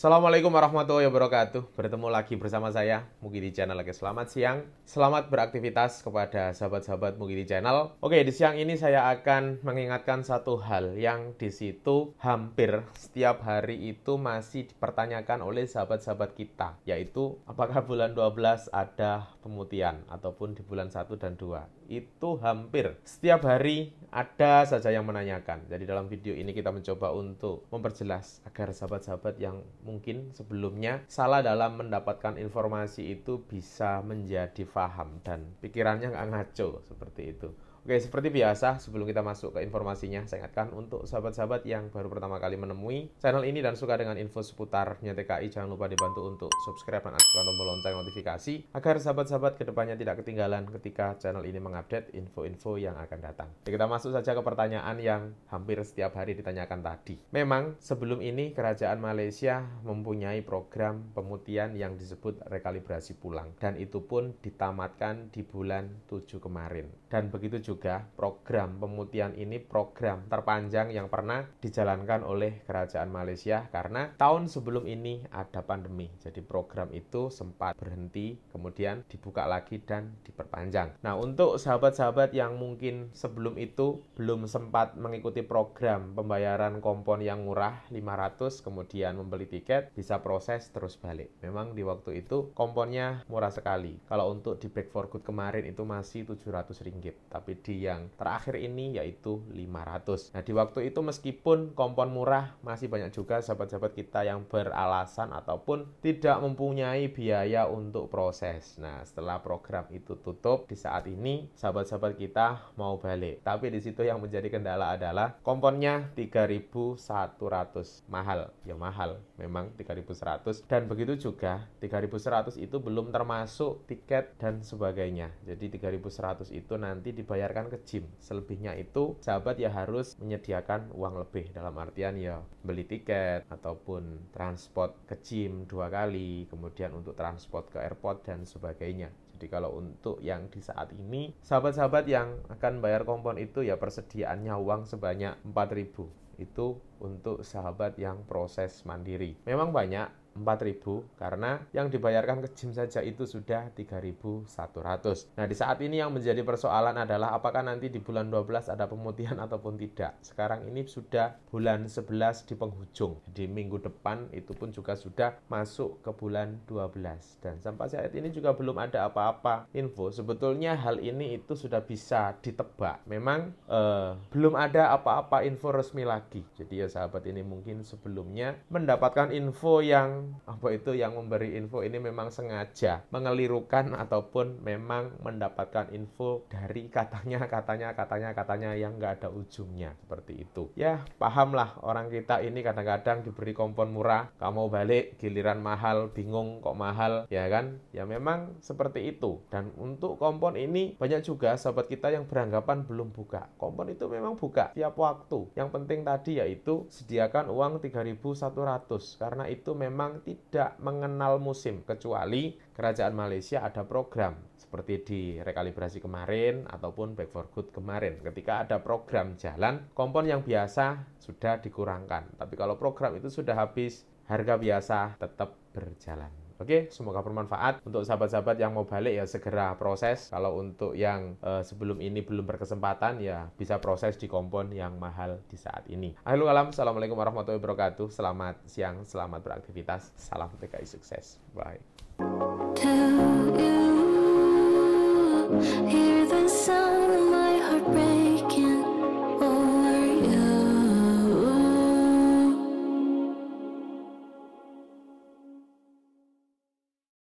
Assalamualaikum warahmatullahi wabarakatuh. Bertemu lagi bersama saya Mugidi Channel lagi. Selamat siang. Selamat beraktivitas kepada sahabat-sahabat Mugidi Channel. Oke, di siang ini saya akan mengingatkan satu hal yang di situ hampir setiap hari itu masih dipertanyakan oleh sahabat-sahabat kita, yaitu apakah bulan 12 ada pemutihan ataupun di bulan 1 dan 2 itu hampir setiap hari ada saja yang menanyakan. Jadi dalam video ini kita mencoba untuk memperjelas agar sahabat-sahabat yang mungkin sebelumnya salah dalam mendapatkan informasi itu bisa menjadi faham dan pikirannya nggak ngaco seperti itu. Oke, seperti biasa, sebelum kita masuk ke informasinya, saya ingatkan untuk sahabat-sahabat yang baru pertama kali menemui channel ini dan suka dengan info seputarnya TKI, jangan lupa dibantu untuk subscribe dan aktifkan tombol lonceng notifikasi agar sahabat-sahabat kedepannya tidak ketinggalan ketika channel ini mengupdate info-info yang akan datang. Jadi kita masuk saja ke pertanyaan yang hampir setiap hari ditanyakan tadi. Memang sebelum ini kerajaan Malaysia mempunyai program pemutihan yang disebut rekalibrasi pulang dan itu pun ditamatkan di bulan 7 kemarin. Dan begitu juga juga program pemutihan ini program terpanjang yang pernah dijalankan oleh kerajaan Malaysia karena tahun sebelum ini ada pandemi. Jadi program itu sempat berhenti kemudian dibuka lagi dan diperpanjang. Nah, untuk sahabat-sahabat yang mungkin sebelum itu belum sempat mengikuti program pembayaran kompon yang murah 500 kemudian membeli tiket bisa proses terus balik. Memang di waktu itu komponnya murah sekali. Kalau untuk di Back for Good kemarin itu masih 700 ringgit, tapi subsidi yang terakhir ini yaitu 500. Nah, di waktu itu meskipun kompon murah, masih banyak juga sahabat-sahabat kita yang beralasan ataupun tidak mempunyai biaya untuk proses. Nah, setelah program itu tutup, di saat ini sahabat-sahabat kita mau balik. Tapi di situ yang menjadi kendala adalah komponnya 3100 mahal. Ya mahal, memang 3100 dan begitu juga 3100 itu belum termasuk tiket dan sebagainya. Jadi 3100 itu nanti dibayar dibayarkan ke gym. Selebihnya itu sahabat ya harus menyediakan uang lebih dalam artian ya beli tiket ataupun transport ke gym dua kali, kemudian untuk transport ke airport dan sebagainya. Jadi kalau untuk yang di saat ini, sahabat-sahabat yang akan bayar kompon itu ya persediaannya uang sebanyak 4000 itu untuk sahabat yang proses mandiri. Memang banyak 4000 karena yang dibayarkan ke gym saja itu sudah 3100. Nah, di saat ini yang menjadi persoalan adalah apakah nanti di bulan 12 ada pemutihan ataupun tidak. Sekarang ini sudah bulan 11 di penghujung. Di minggu depan itu pun juga sudah masuk ke bulan 12 dan sampai saat ini juga belum ada apa-apa info. Sebetulnya hal ini itu sudah bisa ditebak. Memang eh, belum ada apa-apa info resmi lagi. Jadi ya sahabat ini mungkin sebelumnya mendapatkan info yang apa itu yang memberi info ini memang sengaja mengelirukan ataupun memang mendapatkan info dari katanya katanya katanya katanya yang nggak ada ujungnya seperti itu ya pahamlah orang kita ini kadang-kadang diberi kompon murah kamu balik giliran mahal bingung kok mahal ya kan ya memang seperti itu dan untuk kompon ini banyak juga sahabat kita yang beranggapan belum buka kompon itu memang buka tiap waktu yang penting tadi yaitu sediakan uang 3100 karena itu memang memang tidak mengenal musim kecuali kerajaan Malaysia ada program seperti di rekalibrasi kemarin ataupun back for good kemarin ketika ada program jalan kompon yang biasa sudah dikurangkan tapi kalau program itu sudah habis harga biasa tetap berjalan Oke, semoga bermanfaat. Untuk sahabat-sahabat yang mau balik ya segera proses. Kalau untuk yang uh, sebelum ini belum berkesempatan ya bisa proses di kompon yang mahal di saat ini. Akhirul kalam, Assalamualaikum warahmatullahi wabarakatuh. Selamat siang, selamat beraktivitas. Salam TKI sukses. Bye. Hear the sound of my heart breaking